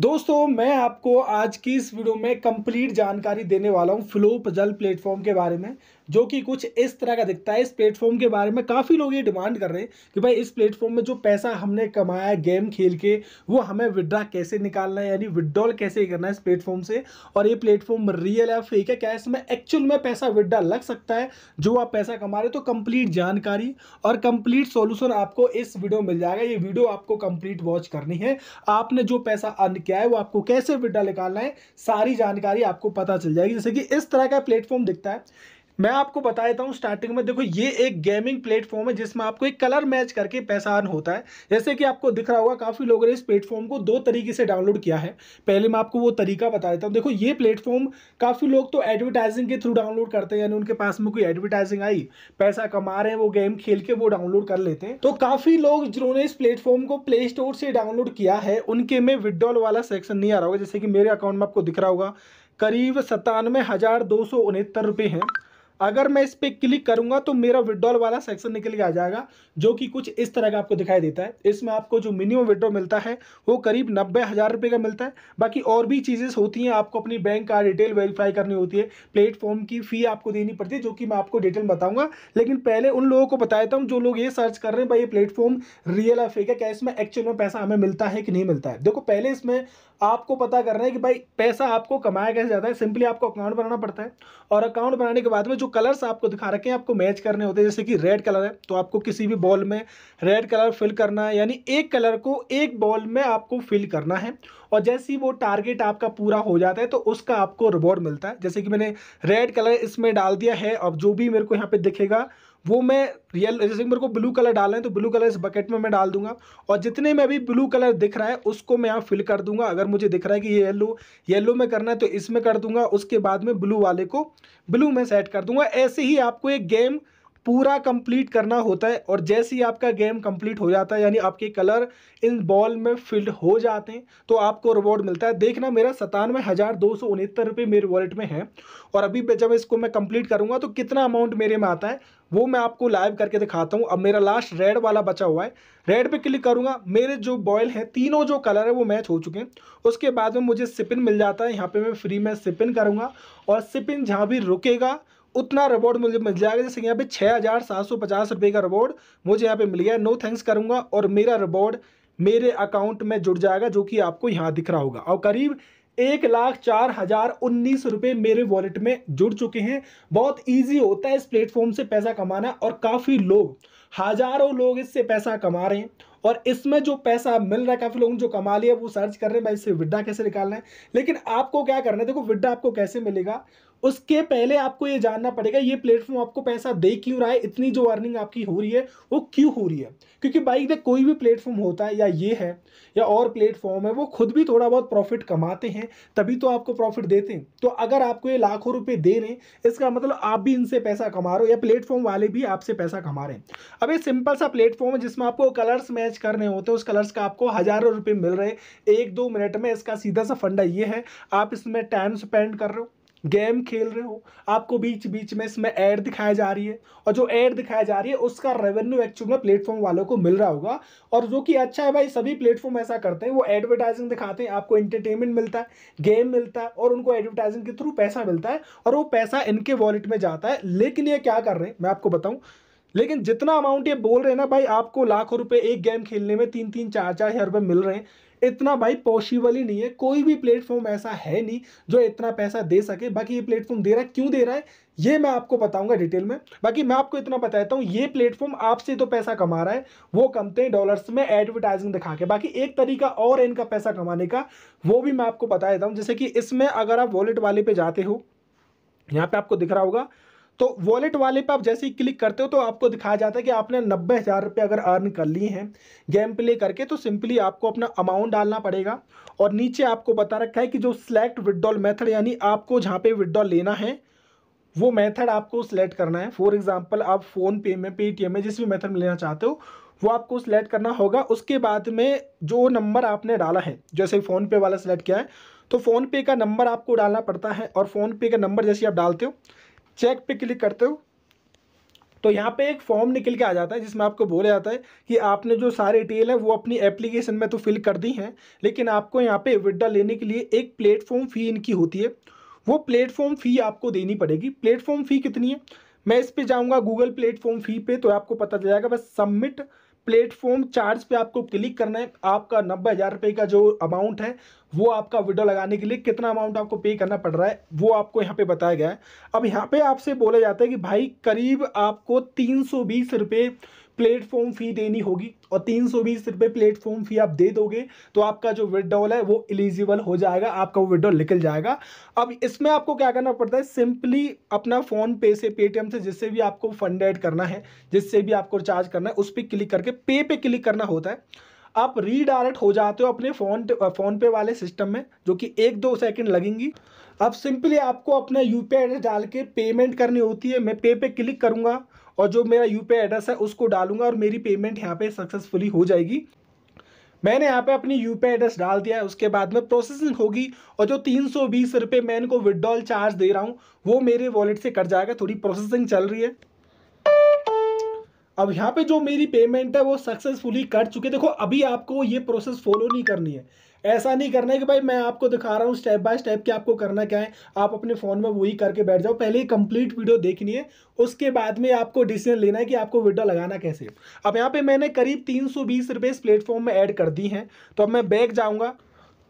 दोस्तों मैं आपको आज की इस वीडियो में कंप्लीट जानकारी देने वाला हूं फ्लो पजल प्लेटफॉर्म के बारे में जो कि कुछ इस तरह का दिखता है इस प्लेटफॉर्म के बारे में काफ़ी लोग ये डिमांड कर रहे हैं कि भाई इस प्लेटफॉर्म में जो पैसा हमने कमाया गेम खेल के वो हमें विड्रा कैसे निकालना है यानी विड्रॉल कैसे करना है इस प्लेटफॉर्म से और ये प्लेटफॉर्म रियल है फेक है क्या इसमें एक्चुअल में पैसा विड्रा लग सकता है जो आप पैसा कमा रहे हो तो कंप्लीट जानकारी और कंप्लीट सोल्यूशन आपको इस वीडियो में मिल जाएगा ये वीडियो आपको कंप्लीट वॉच करनी है आपने जो पैसा अर्न किया है वो आपको कैसे विड्रा निकालना है सारी जानकारी आपको पता चल जाएगी जैसे कि इस तरह का प्लेटफॉर्म दिखता है मैं आपको बता देता हूँ स्टार्टिंग में देखो ये एक गेमिंग प्लेटफॉर्म है जिसमें आपको एक कलर मैच करके पैसा अर्न होता है जैसे कि आपको दिख रहा होगा काफ़ी लोगों ने इस प्लेटफॉर्म को दो तरीके से डाउनलोड किया है पहले मैं आपको वो तरीका बता देता हूँ देखो ये प्लेटफॉर्म काफ़ी लोग तो एडवर्टाइजिंग के थ्रू डाउनलोड करते हैं यानी उनके पास में कोई एडवर्टाइजिंग आई पैसा कमा रहे हैं वो गेम खेल के वो डाउनलोड कर लेते हैं तो काफ़ी लोग जिन्होंने इस प्लेटफॉर्म को प्ले स्टोर से डाउनलोड किया है उनके में विड्रॉल वाला सेक्शन नहीं आ रहा होगा जैसे कि मेरे अकाउंट में आपको दिख रहा होगा करीब सत्तानवे हज़ार दो सौ उनहत्तर रुपये हैं अगर मैं इस पर क्लिक करूंगा तो मेरा विड्रॉल वाला सेक्शन निकल के आ जाएगा जो कि कुछ इस तरह का आपको दिखाई देता है इसमें आपको जो मिनिमम विड्रॉ मिलता है वो करीब नब्बे हज़ार रुपये का मिलता है बाकी और भी चीज़ें होती हैं आपको अपनी बैंक का डिटेल वेरीफाई करनी होती है प्लेटफॉर्म की फ़ी आपको देनी पड़ती है जो कि मैं आपको डिटेल बताऊँगा लेकिन पहले उन लोगों को बता देता हूँ जो लोग ये सर्च कर रहे हैं भाई ये प्लेटफॉर्म रियल एफ है क्या इसमें एक्चुअल में पैसा हमें मिलता है कि नहीं मिलता है देखो पहले इसमें आपको पता करना है कि भाई पैसा आपको कमाया कैसे जाता है सिंपली आपको अकाउंट बनाना पड़ता है और अकाउंट बनाने के बाद में जो कलर्स आपको दिखा रखे हैं आपको मैच करने होते हैं जैसे कि रेड कलर है तो आपको किसी भी बॉल में रेड कलर फिल करना है यानी एक कलर को एक बॉल में आपको फिल करना है और जैसे ही वो टारगेट आपका पूरा हो जाता है तो उसका आपको रिवॉर्ड मिलता है जैसे कि मैंने रेड कलर इसमें डाल दिया है अब जो भी मेरे को यहाँ पर दिखेगा वो मैं रियल जैसे मेरे को ब्लू कलर डालना है तो ब्लू कलर इस बकेट में मैं डाल दूंगा और जितने में भी ब्लू कलर दिख रहा है उसको मैं यहाँ फिल कर दूंगा अगर मुझे दिख रहा है कि ये येलो येलो में करना है तो इसमें कर दूंगा उसके बाद में ब्लू वाले को ब्लू में सेट कर दूंगा ऐसे ही आपको एक गेम पूरा कंप्लीट करना होता है और जैसे ही आपका गेम कंप्लीट हो जाता है यानी आपके कलर इन बॉल में फिल्ड हो जाते हैं तो आपको रिवॉर्ड मिलता है देखना मेरा सतानवे हज़ार दो सौ उनहत्तर रुपये मेरे वॉलेट में है और अभी जब इसको मैं कंप्लीट करूँगा तो कितना अमाउंट मेरे में आता है वो मैं आपको लाइव करके दिखाता हूँ अब मेरा लास्ट रेड वाला बचा हुआ है रेड पर क्लिक करूँगा मेरे जो बॉयल हैं तीनों जो कलर है वो मैच हो चुके हैं उसके बाद में मुझे सिपिन मिल जाता है यहाँ पर मैं फ्री में सिपिन करूँगा और सिपिन जहाँ भी रुकेगा उतना रिवॉर्ड मुझे मिल जाएगा जैसे यहाँ पे छः हज़ार सात सौ पचास रुपये का रिवॉर्ड मुझे यहाँ पे मिल गया नो थैंक्स करूँगा और मेरा रिवॉर्ड मेरे अकाउंट में जुड़ जाएगा जो कि आपको यहाँ दिख रहा होगा और करीब एक लाख चार हज़ार उन्नीस रुपये मेरे वॉलेट में जुड़ चुके हैं बहुत इजी होता है इस प्लेटफॉर्म से पैसा कमाना और काफ़ी लोग हज़ारों लोग इससे पैसा कमा रहे हैं और इसमें जो पैसा मिल रहा है काफ़ी लोग जो कमा लिया वो सर्च कर रहे हैं भाई इससे विड्डा कैसे निकालना है लेकिन आपको क्या करना है देखो विड्डा आपको कैसे मिलेगा उसके पहले आपको ये जानना पड़ेगा ये प्लेटफॉर्म आपको पैसा दे क्यों रहा है इतनी जो अर्निंग आपकी हो रही है वो क्यों हो रही है क्योंकि बाइक देख कोई भी प्लेटफॉर्म होता है या ये है या और प्लेटफॉर्म है वो खुद भी थोड़ा बहुत प्रॉफिट कमाते हैं तभी तो आपको प्रॉफिट देते हैं तो अगर आपको ये लाखों रुपये दे रहे हैं इसका मतलब आप भी इनसे पैसा कमा रहे हो या प्लेटफॉर्म वाले भी आपसे पैसा कमा रहे हैं अब ये सिंपल सा प्लेटफॉर्म है जिसमें आपको कलर्स मैच करने होते हैं उस कलर्स का आपको हज़ारों रुपये मिल रहे हैं एक दो मिनट में इसका सीधा सा फंडा ये है आप इसमें टाइम स्पेंड कर रहे हो गेम खेल रहे हो आपको बीच बीच में इसमें ऐड दिखाई जा रही है और जो ऐड दिखाई जा रही है उसका रेवेन्यू एक्चुअल में प्लेटफॉर्म वालों को मिल रहा होगा और जो कि अच्छा है भाई सभी प्लेटफॉर्म ऐसा करते हैं वो एडवर्टाइजिंग दिखाते हैं आपको एंटरटेनमेंट मिलता है गेम मिलता है और उनको एडवर्टाइजिंग के थ्रू पैसा मिलता है और वो पैसा इनके वॉलेट में जाता है लेकिन ये क्या कर रहे हैं मैं आपको बताऊँ लेकिन जितना अमाउंट ये बोल रहे हैं ना भाई आपको लाखों रुपए एक गेम खेलने में तीन तीन चार चार हजार रुपये मिल रहे हैं इतना भाई पॉसिबल ही नहीं है कोई भी प्लेटफॉर्म ऐसा है नहीं जो इतना पैसा दे सके बाकी ये प्लेटफॉर्म दे रहा है क्यों दे रहा है ये मैं आपको बताऊंगा डिटेल में बाकी मैं आपको इतना बताता हूँ ये प्लेटफॉर्म आपसे तो पैसा कमा रहा है वो कमते हैं डॉलर्स में एडवर्टाइजिंग दिखा के बाकी एक तरीका और इनका पैसा कमाने का वो भी मैं आपको बता देता हूँ जैसे कि इसमें अगर आप वॉलेट वाले पे जाते हो यहाँ पे आपको दिख रहा होगा तो वॉलेट वाले पे आप जैसे ही क्लिक करते हो तो आपको दिखाया जाता है कि आपने नब्बे हज़ार रुपये अगर अर्न कर लिए हैं गेम प्ले करके तो सिंपली आपको अपना अमाउंट डालना पड़ेगा और नीचे आपको बता रखा है कि जो सिलेक्ट विड्रॉल मेथड यानी आपको जहाँ पे विड्रॉल लेना है वो मेथड आपको सिलेक्ट करना है फॉर एग्जाम्पल आप फ़ोन पे में पेटीएम में जिस भी मेथड में लेना चाहते हो वो आपको सिलेक्ट करना होगा उसके बाद में जो नंबर आपने डाला है जैसे फ़ोन पे वाला सिलेक्ट किया है तो फ़ोन पे का नंबर आपको डालना पड़ता है और फ़ोन पे का नंबर जैसे आप डालते हो चेक पे क्लिक करते हो तो यहाँ पे एक फॉर्म निकल के आ जाता है जिसमें आपको बोला जाता है कि आपने जो सारे डिटेल है वो अपनी एप्लीकेशन में तो फिल कर दी हैं लेकिन आपको यहाँ पे विड्रा लेने के लिए एक प्लेटफॉर्म फ़ी इनकी होती है वो प्लेटफॉर्म फ़ी आपको देनी पड़ेगी प्लेटफॉर्म फ़ी कितनी है मैं इस पर जाऊँगा गूगल प्लेटफॉर्म फ़ी पे तो आपको पता चल जाएगा बस सबमिट प्लेटफॉर्म चार्ज पे आपको क्लिक करना है आपका नब्बे हज़ार रुपये का जो अमाउंट है वो आपका विडो लगाने के लिए कितना अमाउंट आपको पे करना पड़ रहा है वो आपको यहाँ पे बताया गया है अब यहाँ पे आपसे बोला जाता है कि भाई करीब आपको तीन सौ बीस रुपये प्लेटफॉर्म फ़ी देनी होगी और तीन सौ बीस रुपये प्लेटफॉर्म फ़ी आप दे दोगे तो आपका जो विड्रॉल है वो एलिजिबल हो जाएगा आपका वो विड्रॉल निकल जाएगा अब इसमें आपको क्या करना पड़ता है सिंपली अपना फ़ोन पे से पेटीएम से जिससे भी आपको फंड ऐड करना है जिससे भी आपको चार्ज करना है उस पर क्लिक करके पे पे क्लिक करना होता है आप रीडायरेक्ट हो जाते हो अपने फ़ोन फ़ोन पे वाले सिस्टम में जो कि एक दो सेकंड लगेंगी अब सिंपली आपको अपना यू पी एड्रेस डाल के पेमेंट करनी होती है मैं पे पे क्लिक करूँगा और जो मेरा यू एड्रेस है उसको डालूंगा और मेरी पेमेंट यहाँ पे सक्सेसफुली हो जाएगी मैंने यहाँ पे अपनी यू एड्रेस डाल दिया है उसके बाद में प्रोसेसिंग होगी और जो तीन सौ बीस रुपये मैं इनको विदड्रॉल चार्ज दे रहा हूँ वो मेरे वॉलेट से कट जाएगा थोड़ी प्रोसेसिंग चल रही है अब यहाँ पे जो मेरी पेमेंट है वो सक्सेसफुली कट चुके देखो अभी आपको ये प्रोसेस फॉलो नहीं करनी है ऐसा नहीं करना है कि भाई मैं आपको दिखा रहा हूँ स्टेप बाय स्टेप कि आपको करना क्या है आप अपने फ़ोन में वही करके बैठ जाओ पहले ही कंप्लीट वीडियो देखनी है उसके बाद में आपको डिसीजन लेना है कि आपको विड्रॉ लगाना कैसे अब यहाँ पर मैंने करीब तीन सौ इस प्लेटफॉर्म में ऐड कर दी हैं तो अब मैं बैग जाऊँगा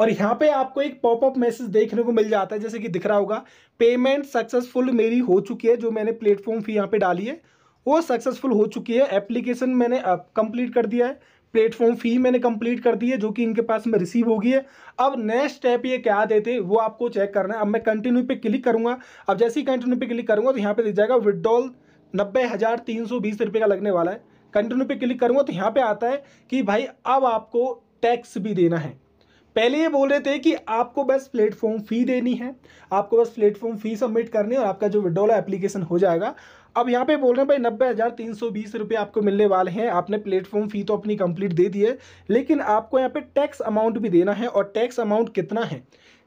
और यहाँ पे आपको एक पॉपअप मैसेज देखने को मिल जाता है जैसे कि दिख रहा होगा पेमेंट सक्सेसफुल मेरी हो चुकी है जो मैंने प्लेटफॉर्म फी यहाँ पे डाली है वो सक्सेसफुल हो चुकी है एप्लीकेशन मैंने कंप्लीट कर दिया है प्लेटफॉर्म फ़ी मैंने कंप्लीट कर दी है जो कि इनके पास में रिसीव होगी है अब नेक्स्ट स्टेप ये क्या देते वो आपको चेक करना है अब मैं कंटिन्यू पे क्लिक करूंगा अब जैसे ही कंटिन्यू पे क्लिक करूंगा तो यहाँ पे दिख जाएगा विदड्रॉल नब्बे हज़ार तीन सौ बीस रुपये का लगने वाला है कंटिन्यू पे क्लिक करूँगा तो यहाँ पर आता है कि भाई अब आपको टैक्स भी देना है पहले ये बोल रहे थे कि आपको बस प्लेटफॉर्म फ़ी देनी है आपको बस प्लेटफॉर्म फ़ी सबमिट करनी है और आपका जो विड्रॉल एप्लीकेशन हो जाएगा अब यहाँ पे बोल रहे हैं भाई नब्बे हज़ार तीन सौ बीस रुपये आपको मिलने वाले हैं आपने प्लेटफॉर्म फ़ी तो अपनी कंप्लीट दे दी है लेकिन आपको यहाँ पे टैक्स अमाउंट भी देना है और टैक्स अमाउंट कितना है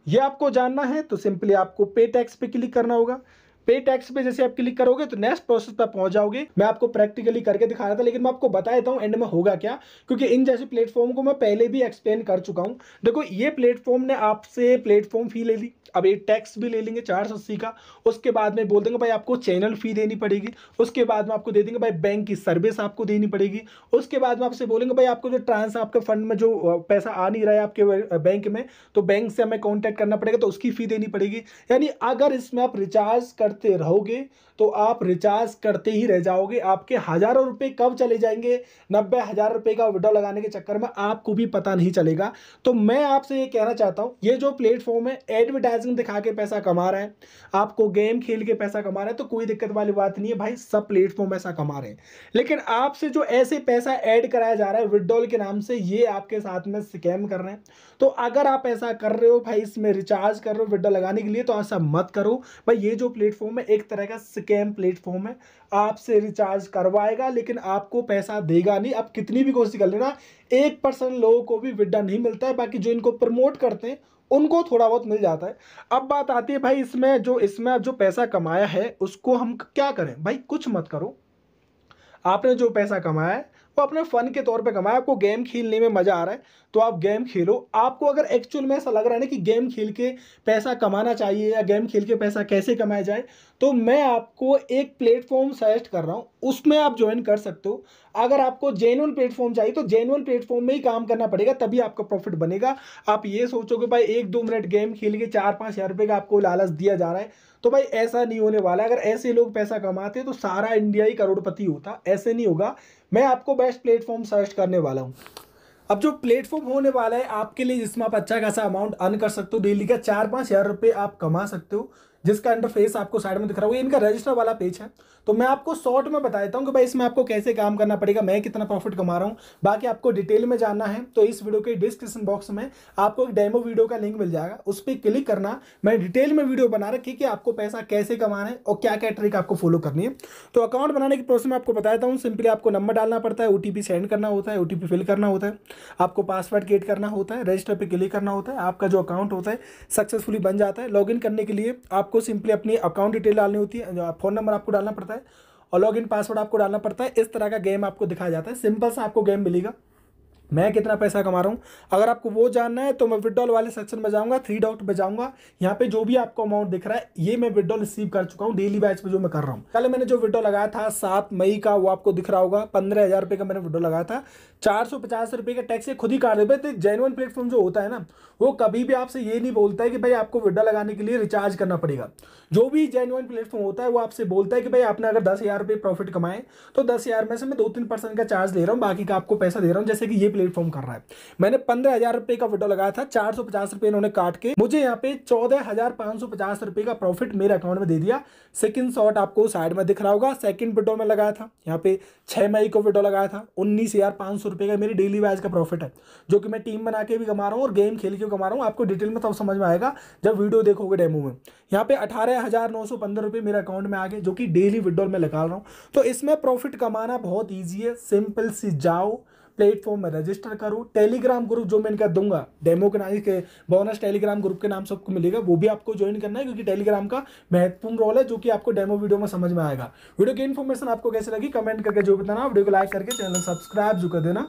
ये आपको जानना है तो सिंपली आपको पे टैक्स पे क्लिक करना होगा पे टैक्स पे जैसे आप क्लिक करोगे तो नेक्स्ट प्रोसेस पर पहुंच जाओगे मैं आपको प्रैक्टिकली करके दिखा रहा था लेकिन मैं आपको बता देता हूँ एंड में होगा क्या क्योंकि इन जैसे प्लेटफॉर्म को मैं पहले भी एक्सप्लेन कर चुका हूँ देखो ये प्लेटफॉर्म ने आपसे प्लेटफॉर्म फी ले ली अब ये टैक्स भी ले लेंगे चार सौ अस्सी का उसके बाद में बोल देंगे भाई आपको चैनल फी देनी पड़ेगी उसके बाद में आपको दे देंगे भाई बैंक की सर्विस आपको देनी पड़ेगी उसके बाद में आपसे बोलेंगे भाई आपको जो ट्रांस आपके फंड में जो पैसा आ नहीं रहा है आपके बैंक में तो बैंक से हमें कॉन्टैक्ट करना पड़ेगा तो उसकी फ़ी देनी पड़ेगी यानी अगर इसमें आप रिचार्ज करते करते रहोगे तो आप रिचार्ज करते ही रह जाओगे आपके हज़ारों रुपए कब चले जाएंगे नब्बे हज़ार रुपए का विड्रॉ लगाने के चक्कर में आपको भी पता नहीं चलेगा तो मैं आपसे ये कहना चाहता हूँ ये जो प्लेटफॉर्म है एडवर्टाइजिंग दिखा के पैसा कमा रहा है आपको गेम खेल के पैसा कमा रहे हैं तो कोई दिक्कत वाली बात नहीं है भाई सब प्लेटफॉर्म ऐसा कमा रहे हैं लेकिन आपसे जो ऐसे पैसा ऐड कराया जा रहा है विड्रॉल के नाम से ये आपके साथ में स्कैम कर रहे हैं तो अगर आप ऐसा कर रहे हो भाई इसमें रिचार्ज कर रहे हो विड्रॉ लगाने के लिए तो ऐसा मत करो भाई ये जो प्लेटफॉर्म प्लेटफॉर्म है एक तरह का स्कैम प्लेटफॉर्म है आपसे रिचार्ज करवाएगा लेकिन आपको पैसा देगा नहीं आप कितनी भी कोशिश कर लेना एक परसेंट लोगों को भी विड्डा नहीं मिलता है बाकी जो इनको प्रमोट करते हैं उनको थोड़ा बहुत मिल जाता है अब बात आती है भाई इसमें जो इसमें जो पैसा कमाया है उसको हम क्या करें भाई कुछ मत करो आपने जो पैसा कमाया है वो अपने फ़न के तौर पे कमाया आपको गेम खेलने में मज़ा आ रहा है तो आप गेम खेलो आपको अगर एक्चुअल में ऐसा लग रहा है ना कि गेम खेल के पैसा कमाना चाहिए या गेम खेल के पैसा कैसे कमाया जाए तो मैं आपको एक प्लेटफॉर्म सजेस्ट कर रहा हूँ उसमें आप ज्वाइन कर सकते हो अगर आपको जेनुअन प्लेटफॉर्म चाहिए तो जेनुअन प्लेटफॉर्म में ही काम करना पड़ेगा तभी आपका प्रॉफिट बनेगा आप ये सोचोगे भाई एक दो मिनट गेम खेल के चार पाँच हज़ार रुपये का आपको लालच दिया जा रहा है तो भाई ऐसा नहीं होने वाला अगर ऐसे लोग पैसा कमाते तो सारा इंडिया ही करोड़पति होता ऐसे नहीं होगा मैं आपको बेस्ट प्लेटफॉर्म सर्च करने वाला हूँ अब जो प्लेटफॉर्म होने वाला है आपके लिए जिसमें आप अच्छा खासा अमाउंट अर्न कर सकते हो डेली का चार पाँच हज़ार रुपये आप कमा सकते हो जिसका इंटरफेस आपको साइड में दिख रहा होगा इनका रजिस्टर वाला पेज है तो मैं आपको शॉर्ट में बता देता हूँ कि भाई इसमें आपको कैसे काम करना पड़ेगा मैं कितना प्रॉफिट कमा रहा हूँ बाकी आपको डिटेल में जानना है तो इस वीडियो के डिस्क्रिप्शन बॉक्स में आपको एक डेमो वीडियो का लिंक मिल जाएगा उस पर क्लिक करना मैं डिटेल में वीडियो बना रखी कि आपको पैसा कैसे कमाना है और क्या क्या ट्रिक आपको फॉलो करनी है तो अकाउंट बनाने की प्रोसेस में आपको बता देता हूँ सिंपली आपको नंबर डालना पड़ता है ओ सेंड करना होता है ओ फिल करना होता है आपको पासवर्ड क्रिएट करना होता है रजिस्टर पर क्लिक करना होता है आपका जो अकाउंट होता है सक्सेसफुली बन जाता है लॉग करने के लिए आपको सिंपली अपनी अकाउंट डिटेल डालनी होती है फ़ोन नंबर आपको डालना पड़ता है है और लॉग इन पासवर्ड आपको डालना पड़ता है इस तरह का गेम आपको दिखाया जाता है सिंपल सा आपको गेम मिलेगा मैं कितना पैसा कमा रहा हूँ अगर आपको वो जानना है तो मैं विड्रॉल वाले सेक्शन में जाऊँगा थ्री डॉट पे जाऊँगा यहाँ पे जो भी आपको अमाउंट दिख रहा है ये मैं विड्रॉल रिसीव कर चुका हूँ डेली बैच पे जो मैं कर रहा हूँ कल मैंने जो विड्रॉ लगाया था सात मई का वो आपको दिख रहा होगा पंद्रह हज़ार का मैंने विड्रॉ लगाया था चार का टैक्स ये खुद ही काट देते तो जेनुअन प्लेटफॉर्म जो होता है ना वो कभी भी आपसे ये नहीं बोलता है कि भाई आपको विड्रॉ लगाने के लिए रिचार्ज करना पड़ेगा जो भी जेनुअन प्लेटफॉर्म होता है वो आपसे बोलता है कि भाई आपने अगर दस हज़ार रुपये प्रॉफिट कमाए तो दस हज़ार में से मैं दो तीन परसेंट का चार्ज दे रहा हूँ बाकी का आपको पैसा दे रहा हूँ जैसे कि ये प्लेटफॉर्म कर रहा है मैंने पंद्रह हजार रुपए का विड्रॉ लगाया था चार सौ पचास रुपए इन्होंने काट के मुझे यहाँ पे चौदह हजार पांच सौ पचास रुपए का प्रॉफिट मेरे अकाउंट में दे दिया सेकंड शॉट आपको साइड में दिख रहा होगा सेकंड विड्रॉ में लगाया था यहाँ पे छह मई को विड्रॉ लगाया था उन्नीस हजार पांच सौ रुपए का मेरी डेली वाइज का प्रॉफिट है जो कि मैं टीम बना के भी कमा रहा हूँ और गेम खेल के भी कमा रहा हूँ आपको डिटेल में तब समझ में आएगा जब वीडियो देखोगे डेमो में यहाँ पे अठारह हजार नौ सौ पंद्रह रुपये मेरे अकाउंट में आ गए जो कि डेली विड्रॉल में लगा रहा हूँ तो इसमें प्रॉफिट कमाना बहुत ईजी है सिंपल सी जाओ प्लेटफॉर्म में रजिस्टर करो टेलीग्राम ग्रुप जो मैं इनका दूंगा डेमो के नाम के बोनस टेलीग्राम ग्रुप के नाम से आपको मिलेगा वो भी आपको ज्वाइन करना है क्योंकि टेलीग्राम का महत्वपूर्ण रोल है जो कि आपको डेमो वीडियो में समझ में आएगा वीडियो की इन्फॉर्मेशन आपको कैसे लगी कमेंट करके जो बताना वीडियो को लाइक करके चैनल सब्सक्राइब जो कर देना